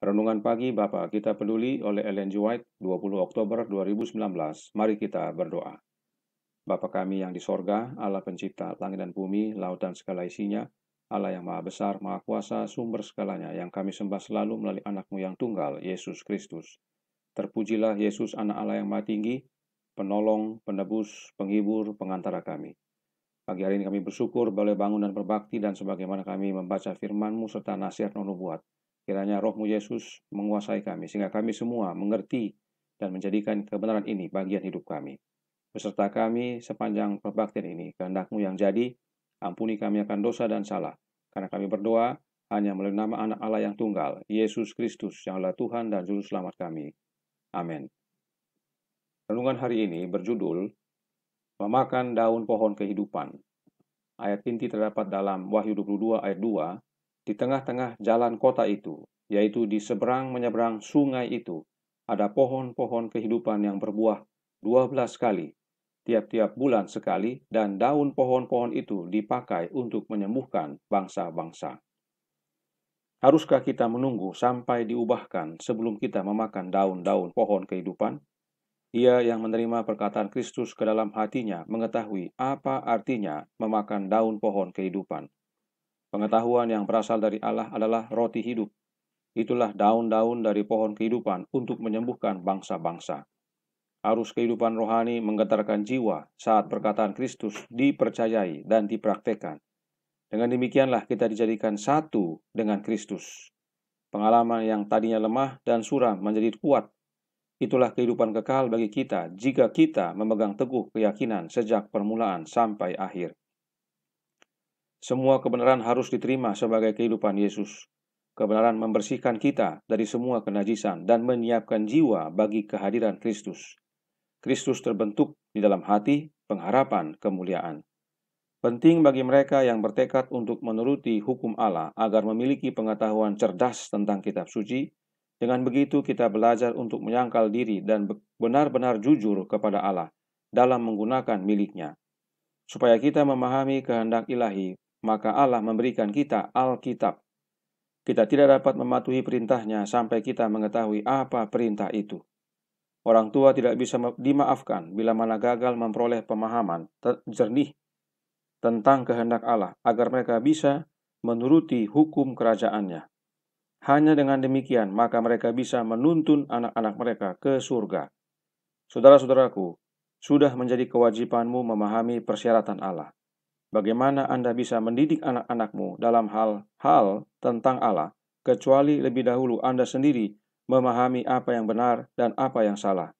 Renungan pagi Bapak kita peduli oleh Ellen G. White 20 Oktober 2019. Mari kita berdoa. Bapa kami yang di sorga, Allah pencipta langit dan bumi, laut dan segala isinya, Allah yang maha besar, maha kuasa, sumber segalanya, yang kami sembah selalu melalui anakmu yang tunggal, Yesus Kristus. Terpujilah Yesus anak Allah yang maha tinggi, penolong, penebus, penghibur, pengantara kami. Pagi hari ini kami bersyukur boleh bangun dan berbakti dan sebagaimana kami membaca FirmanMu serta nasihat nubuat. Kiranya rohmu Yesus menguasai kami, sehingga kami semua mengerti dan menjadikan kebenaran ini bagian hidup kami. Beserta kami sepanjang perbaktian ini, kehendakmu yang jadi, ampuni kami akan dosa dan salah, karena kami berdoa hanya melalui nama anak Allah yang tunggal, Yesus Kristus, yang adalah Tuhan dan Juru Selamat kami. Amin. Renungan hari ini berjudul, Memakan Daun Pohon Kehidupan. Ayat inti terdapat dalam Wahyu 22 ayat 2, di tengah-tengah jalan kota itu, yaitu di seberang menyeberang sungai itu, ada pohon-pohon kehidupan yang berbuah dua belas kali, tiap-tiap bulan sekali, dan daun pohon-pohon itu dipakai untuk menyembuhkan bangsa-bangsa. Haruskah kita menunggu sampai diubahkan sebelum kita memakan daun-daun pohon kehidupan? Ia yang menerima perkataan Kristus ke dalam hatinya mengetahui apa artinya memakan daun pohon kehidupan Pengetahuan yang berasal dari Allah adalah roti hidup. Itulah daun-daun dari pohon kehidupan untuk menyembuhkan bangsa-bangsa. Arus kehidupan rohani menggetarkan jiwa saat perkataan Kristus dipercayai dan dipraktekan. Dengan demikianlah kita dijadikan satu dengan Kristus. Pengalaman yang tadinya lemah dan suram menjadi kuat. Itulah kehidupan kekal bagi kita jika kita memegang teguh keyakinan sejak permulaan sampai akhir. Semua kebenaran harus diterima sebagai kehidupan Yesus. Kebenaran membersihkan kita dari semua kenajisan dan menyiapkan jiwa bagi kehadiran Kristus. Kristus terbentuk di dalam hati, pengharapan, kemuliaan. Penting bagi mereka yang bertekad untuk menuruti hukum Allah agar memiliki pengetahuan cerdas tentang kitab suci. Dengan begitu kita belajar untuk menyangkal diri dan benar-benar jujur kepada Allah dalam menggunakan miliknya supaya kita memahami kehendak ilahi maka Allah memberikan kita Alkitab. Kita tidak dapat mematuhi perintahnya sampai kita mengetahui apa perintah itu. Orang tua tidak bisa dimaafkan bila mana gagal memperoleh pemahaman jernih tentang kehendak Allah agar mereka bisa menuruti hukum kerajaannya. Hanya dengan demikian maka mereka bisa menuntun anak-anak mereka ke surga. Saudara-saudaraku, sudah menjadi kewajibanmu memahami persyaratan Allah. Bagaimana Anda bisa mendidik anak-anakmu dalam hal-hal tentang Allah, kecuali lebih dahulu Anda sendiri memahami apa yang benar dan apa yang salah,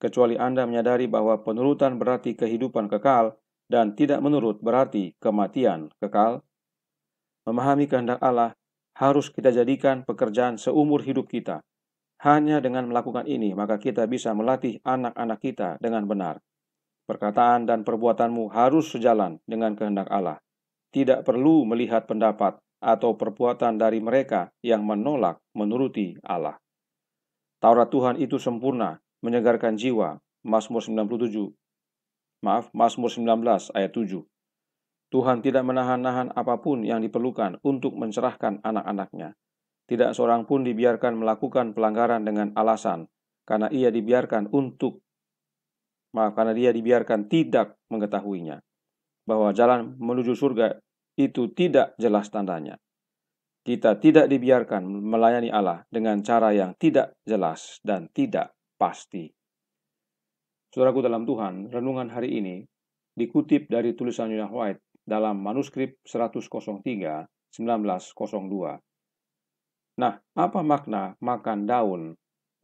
kecuali Anda menyadari bahwa penurutan berarti kehidupan kekal dan tidak menurut berarti kematian kekal? Memahami kehendak Allah harus kita jadikan pekerjaan seumur hidup kita. Hanya dengan melakukan ini, maka kita bisa melatih anak-anak kita dengan benar. Perkataan dan perbuatanmu harus sejalan dengan kehendak Allah. Tidak perlu melihat pendapat atau perbuatan dari mereka yang menolak menuruti Allah. Taurat Tuhan itu sempurna, menyegarkan jiwa. Mazmur 97. Maaf, Mazmur 19 ayat 7. Tuhan tidak menahan-nahan apapun yang diperlukan untuk mencerahkan anak-anaknya. Tidak seorang pun dibiarkan melakukan pelanggaran dengan alasan, karena ia dibiarkan untuk maka karena dia dibiarkan tidak mengetahuinya bahwa jalan menuju surga itu tidak jelas tandanya. Kita tidak dibiarkan melayani Allah dengan cara yang tidak jelas dan tidak pasti. Saudaraku dalam Tuhan, renungan hari ini dikutip dari tulisan Yunah White dalam manuskrip 103 1902. Nah, apa makna makan daun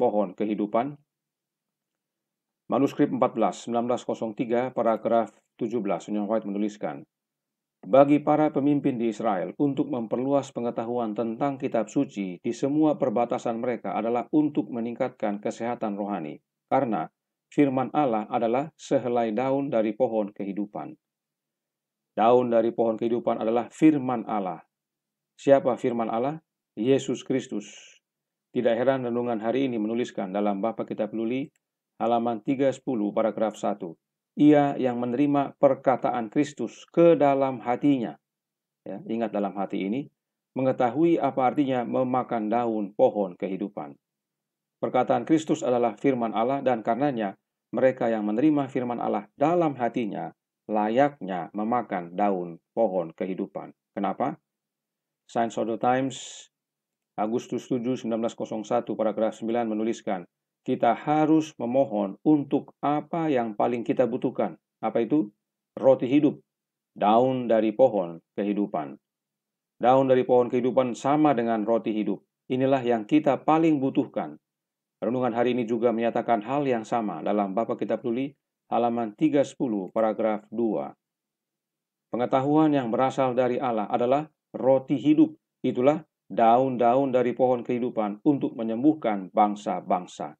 pohon kehidupan? Manuskrip 14, 1903, paragraf 17, Sonia White menuliskan, bagi para pemimpin di Israel untuk memperluas pengetahuan tentang kitab suci di semua perbatasan mereka adalah untuk meningkatkan kesehatan rohani, karena firman Allah adalah sehelai daun dari pohon kehidupan. Daun dari pohon kehidupan adalah firman Allah. Siapa firman Allah? Yesus Kristus. Tidak heran renungan hari ini menuliskan dalam Bapa Kitab Luli halaman 310 paragraf 1. Ia yang menerima perkataan Kristus ke dalam hatinya. Ya, ingat dalam hati ini, mengetahui apa artinya memakan daun pohon kehidupan. Perkataan Kristus adalah firman Allah dan karenanya mereka yang menerima firman Allah dalam hatinya layaknya memakan daun pohon kehidupan. Kenapa? Science of the Times, Agustus 7, 1901, paragraf 9 menuliskan, kita harus memohon untuk apa yang paling kita butuhkan. Apa itu? Roti hidup, daun dari pohon kehidupan. Daun dari pohon kehidupan sama dengan roti hidup. Inilah yang kita paling butuhkan. Renungan hari ini juga menyatakan hal yang sama dalam Bapa kita peduli halaman 310 paragraf 2. Pengetahuan yang berasal dari Allah adalah roti hidup. Itulah daun-daun dari pohon kehidupan untuk menyembuhkan bangsa-bangsa.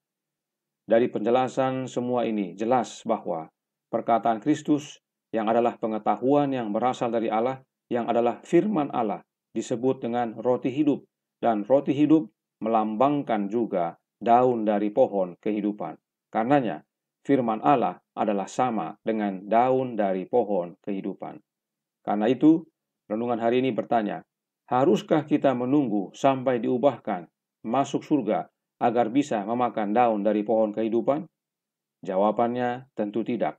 Dari penjelasan semua ini jelas bahwa perkataan Kristus yang adalah pengetahuan yang berasal dari Allah, yang adalah firman Allah, disebut dengan roti hidup, dan roti hidup melambangkan juga daun dari pohon kehidupan. Karenanya, firman Allah adalah sama dengan daun dari pohon kehidupan. Karena itu, renungan hari ini bertanya, haruskah kita menunggu sampai diubahkan, masuk surga, agar bisa memakan daun dari pohon kehidupan? Jawabannya tentu tidak.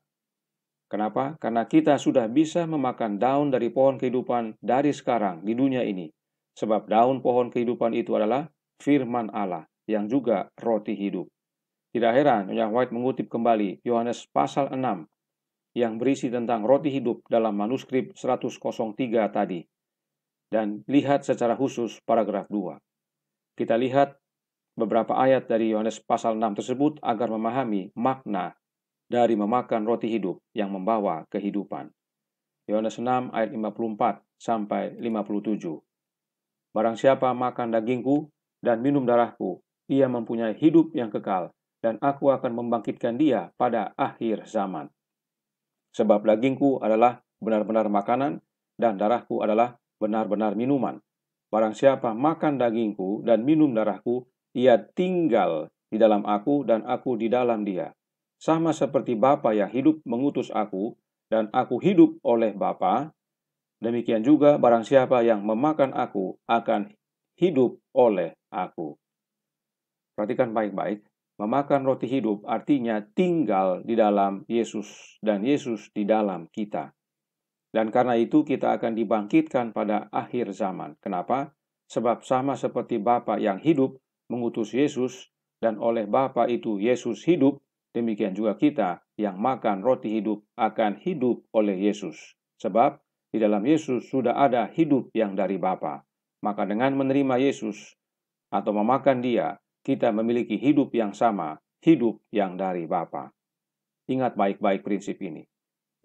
Kenapa? Karena kita sudah bisa memakan daun dari pohon kehidupan dari sekarang di dunia ini. Sebab daun pohon kehidupan itu adalah firman Allah yang juga roti hidup. Tidak heran Nyonya White mengutip kembali Yohanes pasal 6 yang berisi tentang roti hidup dalam manuskrip 103 tadi. Dan lihat secara khusus paragraf 2. Kita lihat beberapa ayat dari Yohanes pasal 6 tersebut agar memahami makna dari memakan roti hidup yang membawa kehidupan. Yohanes 6 ayat 54 sampai 57. Barang siapa makan dagingku dan minum darahku, ia mempunyai hidup yang kekal, dan aku akan membangkitkan dia pada akhir zaman. Sebab dagingku adalah benar-benar makanan, dan darahku adalah benar-benar minuman. Barang siapa makan dagingku dan minum darahku, ia tinggal di dalam aku dan aku di dalam dia. Sama seperti Bapa yang hidup mengutus aku dan aku hidup oleh Bapa, demikian juga barang siapa yang memakan aku akan hidup oleh aku. Perhatikan baik-baik, memakan roti hidup artinya tinggal di dalam Yesus dan Yesus di dalam kita. Dan karena itu kita akan dibangkitkan pada akhir zaman. Kenapa? Sebab sama seperti Bapa yang hidup mengutus Yesus dan oleh Bapa itu Yesus hidup, demikian juga kita yang makan roti hidup akan hidup oleh Yesus. Sebab di dalam Yesus sudah ada hidup yang dari Bapa. Maka dengan menerima Yesus atau memakan dia, kita memiliki hidup yang sama, hidup yang dari Bapa. Ingat baik-baik prinsip ini.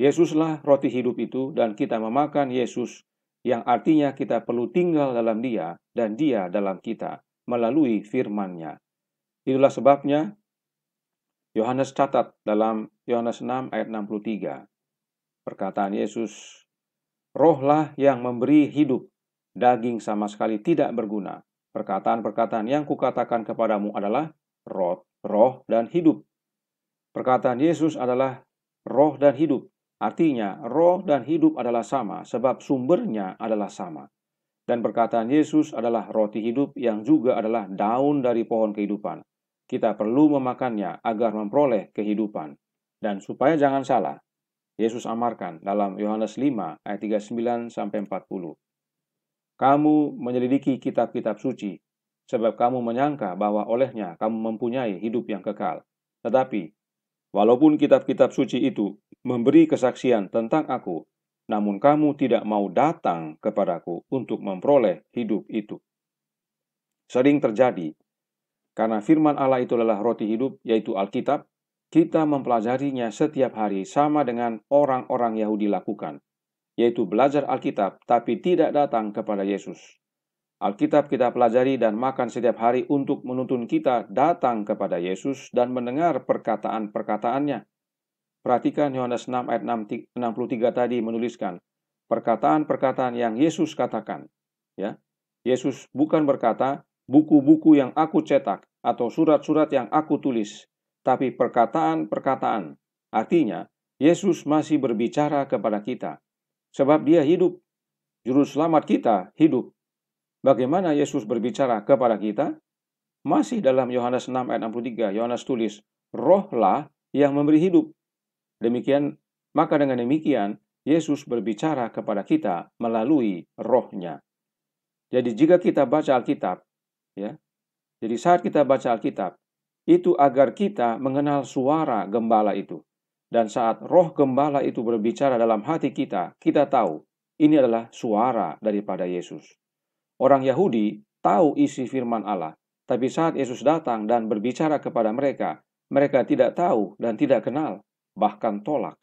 Yesuslah roti hidup itu dan kita memakan Yesus yang artinya kita perlu tinggal dalam dia dan dia dalam kita melalui firman-Nya. Itulah sebabnya Yohanes catat dalam Yohanes 6 ayat 63 perkataan Yesus, "Rohlah yang memberi hidup, daging sama sekali tidak berguna." Perkataan-perkataan yang kukatakan kepadamu adalah roh, roh dan hidup. Perkataan Yesus adalah roh dan hidup. Artinya, roh dan hidup adalah sama sebab sumbernya adalah sama. Dan perkataan Yesus adalah roti hidup yang juga adalah daun dari pohon kehidupan. Kita perlu memakannya agar memperoleh kehidupan. Dan supaya jangan salah, Yesus amarkan dalam Yohanes 5 ayat 39 40. Kamu menyelidiki kitab-kitab suci sebab kamu menyangka bahwa olehnya kamu mempunyai hidup yang kekal. Tetapi walaupun kitab-kitab suci itu memberi kesaksian tentang aku, namun kamu tidak mau datang kepadaku untuk memperoleh hidup itu. Sering terjadi, karena firman Allah itu adalah roti hidup, yaitu Alkitab, kita mempelajarinya setiap hari sama dengan orang-orang Yahudi lakukan, yaitu belajar Alkitab tapi tidak datang kepada Yesus. Alkitab kita pelajari dan makan setiap hari untuk menuntun kita datang kepada Yesus dan mendengar perkataan-perkataannya. Perhatikan Yohanes 6 ayat 63 tadi menuliskan perkataan-perkataan yang Yesus katakan. Ya, Yesus bukan berkata buku-buku yang aku cetak atau surat-surat yang aku tulis, tapi perkataan-perkataan. Artinya, Yesus masih berbicara kepada kita. Sebab dia hidup. Juru selamat kita hidup. Bagaimana Yesus berbicara kepada kita? Masih dalam Yohanes 6 ayat 63, Yohanes tulis, Rohlah yang memberi hidup, Demikian, maka dengan demikian, Yesus berbicara kepada kita melalui rohnya. Jadi jika kita baca Alkitab, ya, jadi saat kita baca Alkitab, itu agar kita mengenal suara gembala itu. Dan saat roh gembala itu berbicara dalam hati kita, kita tahu ini adalah suara daripada Yesus. Orang Yahudi tahu isi firman Allah, tapi saat Yesus datang dan berbicara kepada mereka, mereka tidak tahu dan tidak kenal bahkan tolak.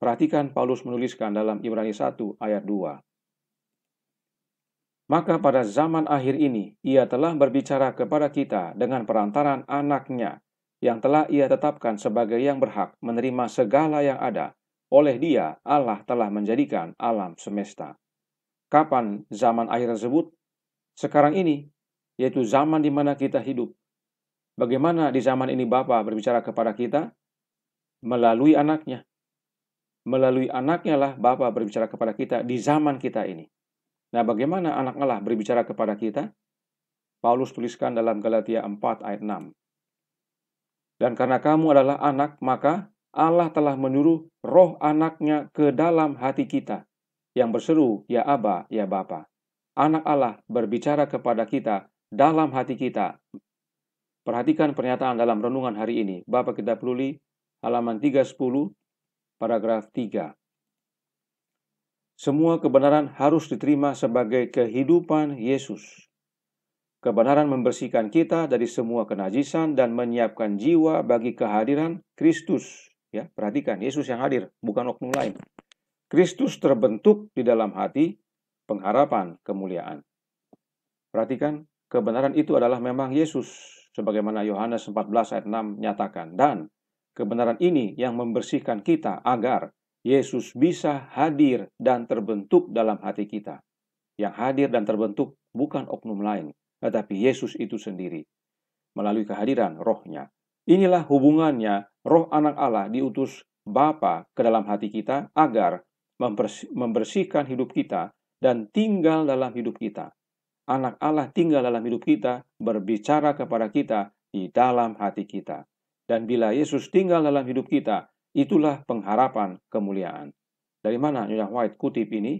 Perhatikan Paulus menuliskan dalam Ibrani 1 ayat 2. Maka pada zaman akhir ini, ia telah berbicara kepada kita dengan perantaran anaknya, yang telah ia tetapkan sebagai yang berhak menerima segala yang ada. Oleh dia, Allah telah menjadikan alam semesta. Kapan zaman akhir tersebut? Sekarang ini, yaitu zaman di mana kita hidup. Bagaimana di zaman ini Bapa berbicara kepada kita? melalui anaknya. Melalui anaknya lah Bapa berbicara kepada kita di zaman kita ini. Nah, bagaimana anak Allah berbicara kepada kita? Paulus tuliskan dalam Galatia 4 ayat 6. Dan karena kamu adalah anak, maka Allah telah menyuruh roh anaknya ke dalam hati kita yang berseru, Ya Aba, Ya Bapa. Anak Allah berbicara kepada kita dalam hati kita. Perhatikan pernyataan dalam renungan hari ini. Bapak kita peluli halaman 310, paragraf 3. Semua kebenaran harus diterima sebagai kehidupan Yesus. Kebenaran membersihkan kita dari semua kenajisan dan menyiapkan jiwa bagi kehadiran Kristus. Ya, perhatikan Yesus yang hadir, bukan oknum lain. Kristus terbentuk di dalam hati pengharapan kemuliaan. Perhatikan, kebenaran itu adalah memang Yesus sebagaimana Yohanes 14 ayat 6 nyatakan dan Kebenaran ini yang membersihkan kita agar Yesus bisa hadir dan terbentuk dalam hati kita. Yang hadir dan terbentuk bukan oknum lain, tetapi Yesus itu sendiri. Melalui kehadiran rohnya. Inilah hubungannya roh anak Allah diutus Bapa ke dalam hati kita agar membersihkan hidup kita dan tinggal dalam hidup kita. Anak Allah tinggal dalam hidup kita, berbicara kepada kita di dalam hati kita. Dan bila Yesus tinggal dalam hidup kita, itulah pengharapan kemuliaan. Dari mana Nyonya White kutip ini?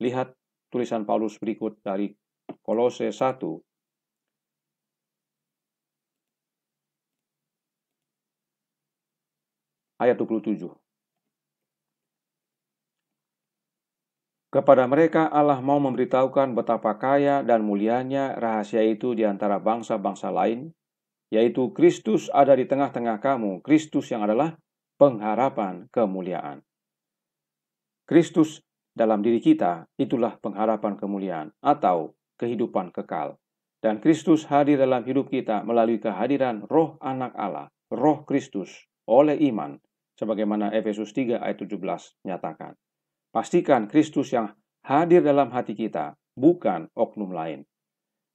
Lihat tulisan Paulus berikut dari Kolose 1 ayat 27. Kepada mereka Allah mau memberitahukan betapa kaya dan mulianya rahasia itu di antara bangsa-bangsa lain, yaitu Kristus ada di tengah-tengah kamu, Kristus yang adalah pengharapan kemuliaan. Kristus dalam diri kita itulah pengharapan kemuliaan atau kehidupan kekal. Dan Kristus hadir dalam hidup kita melalui kehadiran roh anak Allah, roh Kristus oleh iman, sebagaimana Efesus 3 ayat 17 nyatakan. Pastikan Kristus yang hadir dalam hati kita, bukan oknum lain.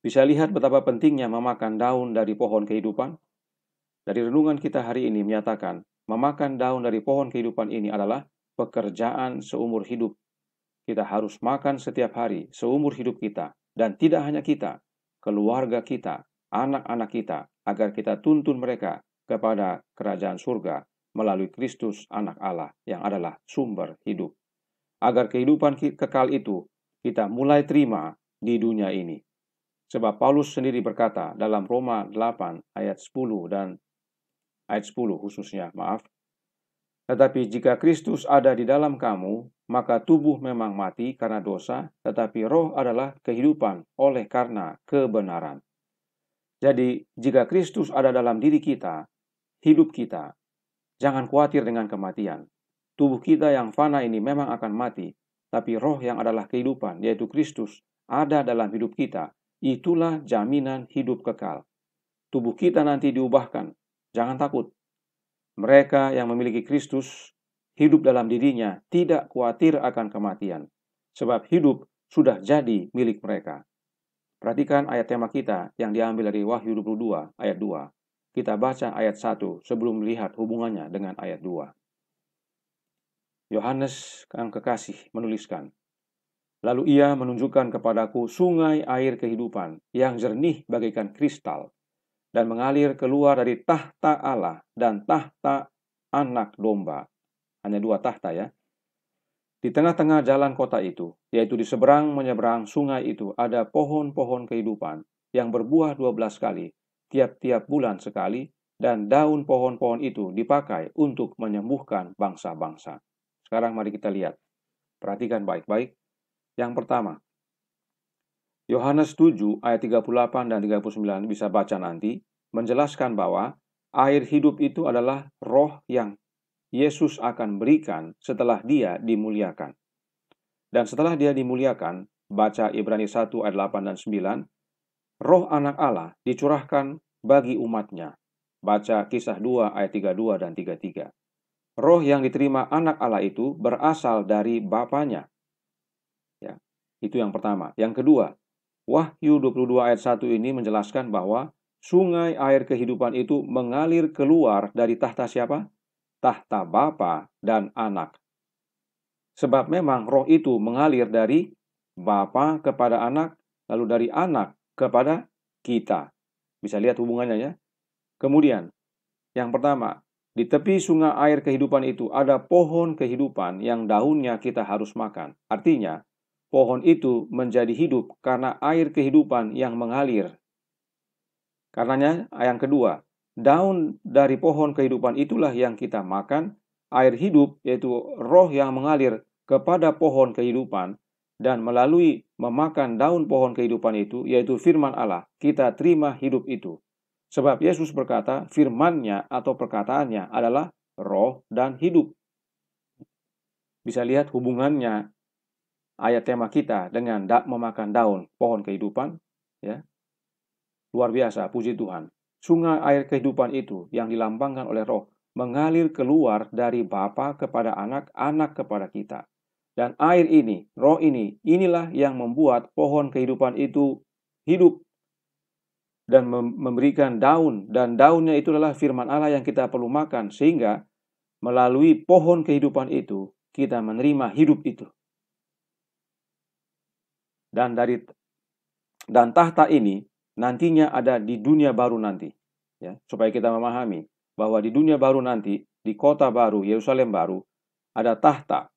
Bisa lihat betapa pentingnya memakan daun dari pohon kehidupan? Dari renungan kita hari ini menyatakan, memakan daun dari pohon kehidupan ini adalah pekerjaan seumur hidup. Kita harus makan setiap hari, seumur hidup kita, dan tidak hanya kita, keluarga kita, anak-anak kita, agar kita tuntun mereka kepada kerajaan surga melalui Kristus anak Allah yang adalah sumber hidup. Agar kehidupan kekal itu kita mulai terima di dunia ini. Sebab Paulus sendiri berkata dalam Roma 8 ayat 10 dan ayat 10 khususnya, maaf. Tetapi jika Kristus ada di dalam kamu, maka tubuh memang mati karena dosa, tetapi roh adalah kehidupan oleh karena kebenaran. Jadi, jika Kristus ada dalam diri kita, hidup kita, jangan khawatir dengan kematian. Tubuh kita yang fana ini memang akan mati, tapi roh yang adalah kehidupan, yaitu Kristus, ada dalam hidup kita, itulah jaminan hidup kekal. Tubuh kita nanti diubahkan, jangan takut. Mereka yang memiliki Kristus hidup dalam dirinya tidak khawatir akan kematian, sebab hidup sudah jadi milik mereka. Perhatikan ayat tema kita yang diambil dari Wahyu 22 ayat 2. Kita baca ayat 1 sebelum melihat hubungannya dengan ayat 2. Yohanes yang kekasih menuliskan, Lalu ia menunjukkan kepadaku sungai air kehidupan yang jernih bagaikan kristal dan mengalir keluar dari tahta Allah dan tahta anak domba. Hanya dua tahta ya. Di tengah-tengah jalan kota itu, yaitu di seberang menyeberang sungai itu, ada pohon-pohon kehidupan yang berbuah dua belas kali, tiap-tiap bulan sekali, dan daun pohon-pohon itu dipakai untuk menyembuhkan bangsa-bangsa. Sekarang mari kita lihat. Perhatikan baik-baik yang pertama, Yohanes 7 ayat 38 dan 39 bisa baca nanti, menjelaskan bahwa air hidup itu adalah roh yang Yesus akan berikan setelah dia dimuliakan. Dan setelah dia dimuliakan, baca Ibrani 1 ayat 8 dan 9, roh anak Allah dicurahkan bagi umatnya. Baca kisah 2 ayat 32 dan 33. Roh yang diterima anak Allah itu berasal dari Bapaknya, itu yang pertama. Yang kedua, Wahyu 22 ayat 1 ini menjelaskan bahwa sungai air kehidupan itu mengalir keluar dari tahta siapa? Tahta Bapa dan Anak. Sebab memang roh itu mengalir dari Bapa kepada anak, lalu dari anak kepada kita. Bisa lihat hubungannya ya. Kemudian, yang pertama, di tepi sungai air kehidupan itu ada pohon kehidupan yang daunnya kita harus makan. Artinya, pohon itu menjadi hidup karena air kehidupan yang mengalir. Karenanya, yang kedua, daun dari pohon kehidupan itulah yang kita makan, air hidup yaitu roh yang mengalir kepada pohon kehidupan, dan melalui memakan daun pohon kehidupan itu, yaitu firman Allah, kita terima hidup itu. Sebab Yesus berkata, firmannya atau perkataannya adalah roh dan hidup. Bisa lihat hubungannya ayat tema kita dengan tidak memakan daun pohon kehidupan, ya luar biasa, puji Tuhan. Sungai air kehidupan itu yang dilambangkan oleh roh mengalir keluar dari Bapa kepada anak, anak kepada kita. Dan air ini, roh ini, inilah yang membuat pohon kehidupan itu hidup dan memberikan daun dan daunnya itu adalah firman Allah yang kita perlu makan sehingga melalui pohon kehidupan itu kita menerima hidup itu dan dari dan tahta ini nantinya ada di dunia baru nanti ya supaya kita memahami bahwa di dunia baru nanti di kota baru Yerusalem baru ada tahta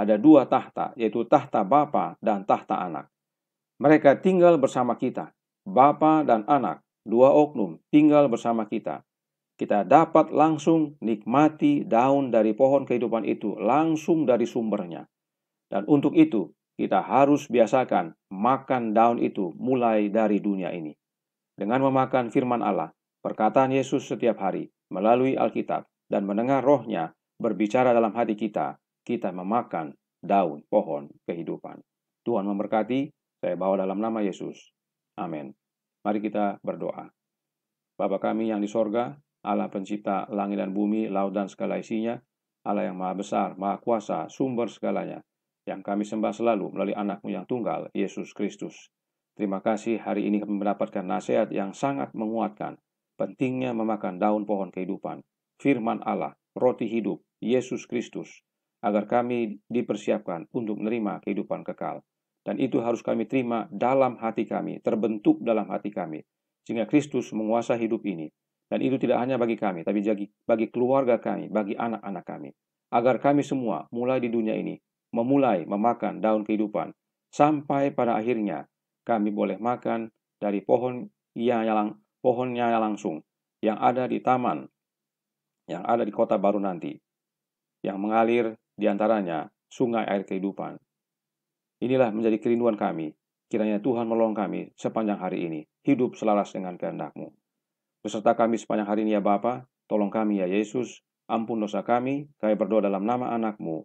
ada dua tahta yaitu tahta bapa dan tahta anak mereka tinggal bersama kita bapa dan anak dua oknum tinggal bersama kita kita dapat langsung nikmati daun dari pohon kehidupan itu langsung dari sumbernya dan untuk itu kita harus biasakan makan daun itu mulai dari dunia ini. Dengan memakan firman Allah, perkataan Yesus setiap hari, melalui Alkitab, dan mendengar rohnya berbicara dalam hati kita, kita memakan daun pohon kehidupan. Tuhan memberkati, saya bawa dalam nama Yesus. Amin. Mari kita berdoa. Bapa kami yang di sorga, Allah pencipta langit dan bumi, laut dan segala isinya, Allah yang maha besar, maha kuasa, sumber segalanya, yang kami sembah selalu melalui anakmu yang tunggal, Yesus Kristus. Terima kasih hari ini kami mendapatkan nasihat yang sangat menguatkan. Pentingnya memakan daun pohon kehidupan, firman Allah, roti hidup, Yesus Kristus, agar kami dipersiapkan untuk menerima kehidupan kekal. Dan itu harus kami terima dalam hati kami, terbentuk dalam hati kami. Sehingga Kristus menguasai hidup ini. Dan itu tidak hanya bagi kami, tapi bagi keluarga kami, bagi anak-anak kami. Agar kami semua, mulai di dunia ini, memulai memakan daun kehidupan, sampai pada akhirnya kami boleh makan dari pohon yang pohonnya yang langsung yang ada di taman yang ada di kota baru nanti, yang mengalir di antaranya sungai air kehidupan. Inilah menjadi kerinduan kami. Kiranya Tuhan menolong kami sepanjang hari ini, hidup selaras dengan kehendak-Mu. Beserta kami sepanjang hari ini ya Bapa, tolong kami ya Yesus, ampun dosa kami, kami berdoa dalam nama anak-Mu,